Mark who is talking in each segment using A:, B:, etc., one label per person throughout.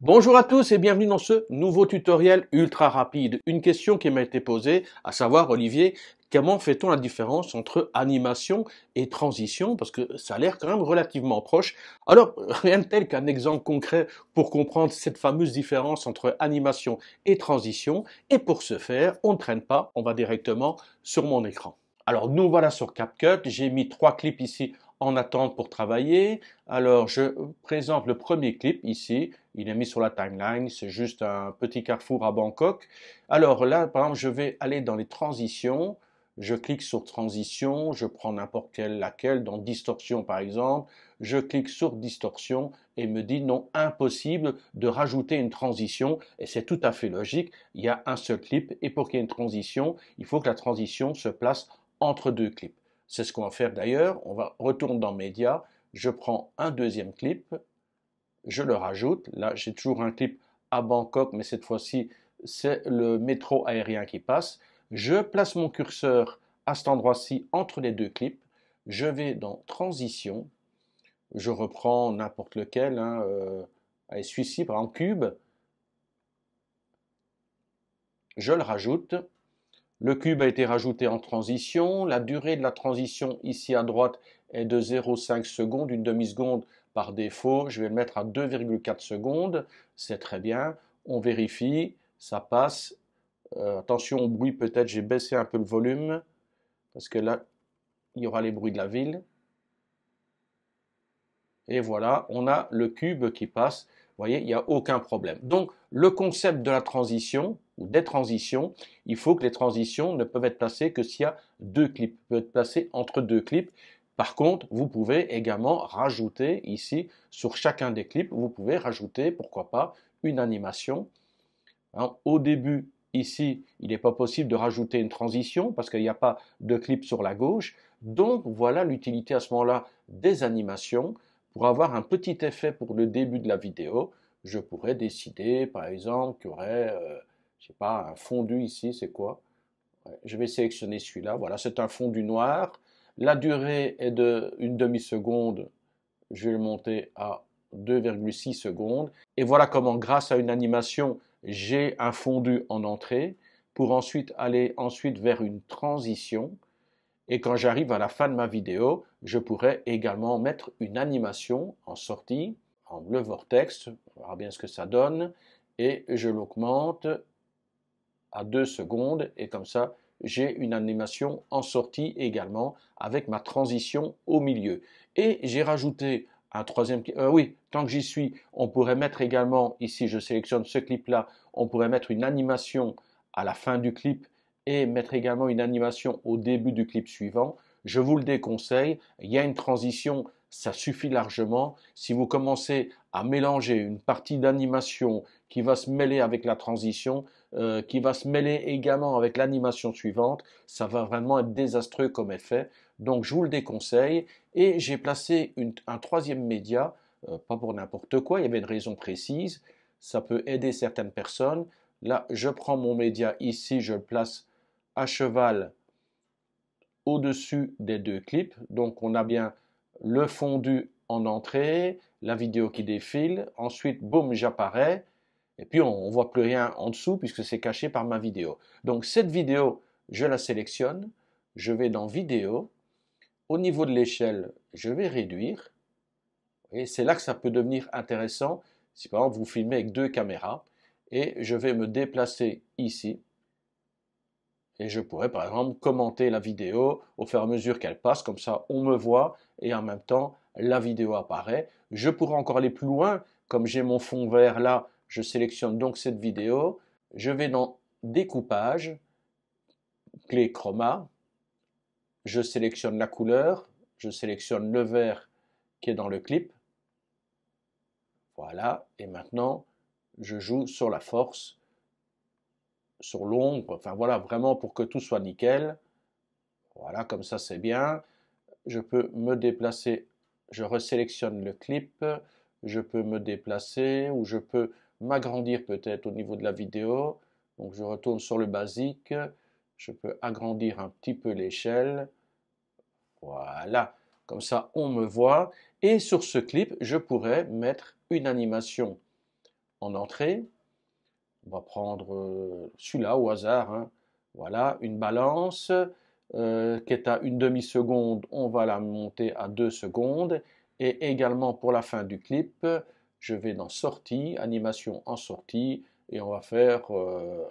A: Bonjour à tous et bienvenue dans ce nouveau tutoriel ultra rapide. Une question qui m'a été posée, à savoir Olivier, comment fait-on la différence entre animation et transition Parce que ça a l'air quand même relativement proche. Alors, rien de tel qu'un exemple concret pour comprendre cette fameuse différence entre animation et transition. Et pour ce faire, on ne traîne pas, on va directement sur mon écran. Alors nous voilà sur CapCut, j'ai mis trois clips ici en attente pour travailler. Alors, je présente le premier clip ici. Il est mis sur la timeline. C'est juste un petit carrefour à Bangkok. Alors là, par exemple, je vais aller dans les transitions. Je clique sur transition. Je prends n'importe laquelle, dans distorsion par exemple. Je clique sur distorsion et me dit non, impossible de rajouter une transition. Et c'est tout à fait logique. Il y a un seul clip et pour qu'il y ait une transition, il faut que la transition se place entre deux clips. C'est ce qu'on va faire d'ailleurs. On va retourne dans Média, Je prends un deuxième clip. Je le rajoute. Là, j'ai toujours un clip à Bangkok, mais cette fois-ci, c'est le métro aérien qui passe. Je place mon curseur à cet endroit-ci entre les deux clips. Je vais dans Transition. Je reprends n'importe lequel. Hein, euh, celui-ci, par exemple, Cube. Je le rajoute. Le cube a été rajouté en transition. La durée de la transition ici à droite est de 0,5 secondes, une demi-seconde par défaut. Je vais le mettre à 2,4 secondes. C'est très bien. On vérifie. Ça passe. Euh, attention au bruit peut-être. J'ai baissé un peu le volume parce que là, il y aura les bruits de la ville. Et voilà, on a le cube qui passe. Vous voyez, il n'y a aucun problème. Donc, le concept de la transition ou des transitions, il faut que les transitions ne peuvent être placées que s'il y a deux clips, peuvent être placées entre deux clips. Par contre, vous pouvez également rajouter ici, sur chacun des clips, vous pouvez rajouter, pourquoi pas, une animation. Hein, au début, ici, il n'est pas possible de rajouter une transition parce qu'il n'y a pas de clip sur la gauche. Donc, voilà l'utilité à ce moment-là des animations pour avoir un petit effet pour le début de la vidéo, je pourrais décider, par exemple, qu'il y aurait, euh, je pas, un fondu ici, c'est quoi Je vais sélectionner celui-là. Voilà, c'est un fondu noir. La durée est de une demi-seconde. Je vais le monter à 2,6 secondes. Et voilà comment, grâce à une animation, j'ai un fondu en entrée pour ensuite aller ensuite vers une transition et quand j'arrive à la fin de ma vidéo, je pourrais également mettre une animation en sortie, en bleu vortex, on verra bien ce que ça donne, et je l'augmente à 2 secondes, et comme ça, j'ai une animation en sortie également, avec ma transition au milieu. Et j'ai rajouté un troisième clip. Euh, oui, tant que j'y suis, on pourrait mettre également, ici je sélectionne ce clip-là, on pourrait mettre une animation à la fin du clip et mettre également une animation au début du clip suivant, je vous le déconseille. Il y a une transition, ça suffit largement. Si vous commencez à mélanger une partie d'animation qui va se mêler avec la transition, euh, qui va se mêler également avec l'animation suivante, ça va vraiment être désastreux comme effet. Donc je vous le déconseille. Et j'ai placé un troisième média, euh, pas pour n'importe quoi, il y avait une raison précise. Ça peut aider certaines personnes. Là, je prends mon média ici, je le place à cheval au-dessus des deux clips. Donc on a bien le fondu en entrée, la vidéo qui défile, ensuite boum j'apparais, et puis on voit plus rien en dessous puisque c'est caché par ma vidéo. Donc cette vidéo, je la sélectionne, je vais dans vidéo, au niveau de l'échelle, je vais réduire, et c'est là que ça peut devenir intéressant si par exemple vous filmez avec deux caméras, et je vais me déplacer ici, et je pourrais par exemple commenter la vidéo au fur et à mesure qu'elle passe, comme ça on me voit et en même temps la vidéo apparaît. Je pourrais encore aller plus loin, comme j'ai mon fond vert là, je sélectionne donc cette vidéo, je vais dans découpage, clé chroma, je sélectionne la couleur, je sélectionne le vert qui est dans le clip, voilà, et maintenant je joue sur la force sur l'ombre, enfin voilà, vraiment pour que tout soit nickel. Voilà, comme ça c'est bien. Je peux me déplacer, je resélectionne le clip, je peux me déplacer ou je peux m'agrandir peut-être au niveau de la vidéo. Donc je retourne sur le basique, je peux agrandir un petit peu l'échelle. Voilà, comme ça on me voit. Et sur ce clip, je pourrais mettre une animation en entrée, on va prendre euh, celui-là au hasard. Hein. Voilà, une balance euh, qui est à une demi-seconde, on va la monter à deux secondes. Et également pour la fin du clip, je vais dans sortie, animation en sortie, et on va faire euh,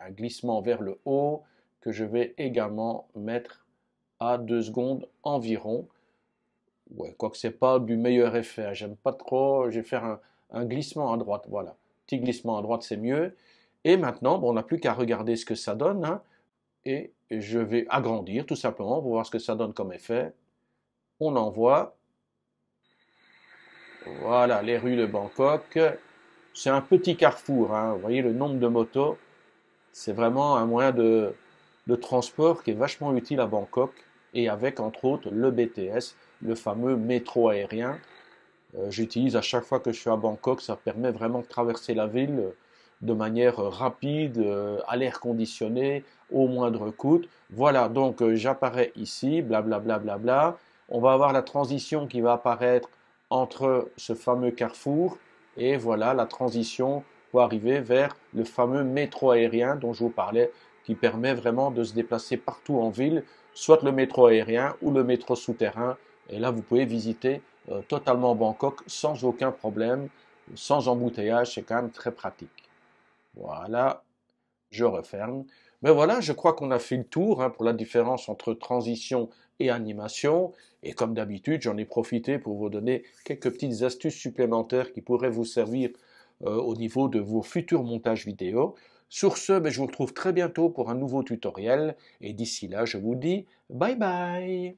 A: un, glissement vers le haut que je vais également mettre à deux secondes environ. Ouais, quoique c'est pas du meilleur effet, hein, j'aime pas trop, je vais faire un glissement à droite, voilà glissement à droite, c'est mieux. Et maintenant, bon, on n'a plus qu'à regarder ce que ça donne. Hein. et je vais agrandir tout simplement pour voir ce que ça donne comme effet. On envoie. Voilà les rues de Bangkok. C'est un petit carrefour. Hein. vous voyez le nombre de motos. C'est vraiment un moyen de, de transport qui est vachement utile à Bangkok et avec entre autres le BTS, le fameux métro aérien euh, j'utilise à chaque fois que je suis à Bangkok, ça permet vraiment de traverser la ville euh, de manière euh, rapide, à l'air conditionné, au moindre coût. Voilà, donc j'apparais ici, blablabla. On va avoir la transition qui va apparaître entre ce fameux carrefour et voilà la transition pour arriver vers le fameux métro aérien dont je vous parlais, qui permet vraiment de se déplacer partout en ville, soit le métro aérien ou le métro souterrain. Et là, vous pouvez visiter euh, totalement Bangkok sans aucun problème, sans embouteillage, c'est quand même très pratique. Voilà, je referme. Mais voilà, je crois qu'on a fait le tour hein, pour la différence entre transition et animation. Et comme d'habitude, j'en ai profité pour vous donner quelques petites astuces supplémentaires qui pourraient vous servir euh, au niveau de vos futurs montages vidéo. Sur ce, ben, je vous retrouve très bientôt pour un nouveau tutoriel. Et d'ici là, je vous dis bye bye